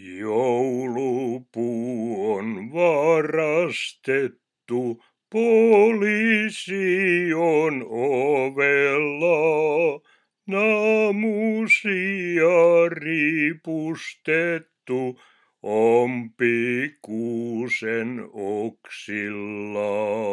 Joulupuu on varastettu, poliisi on ovella. Naamusia ripustettu, ompikuusen oksilla.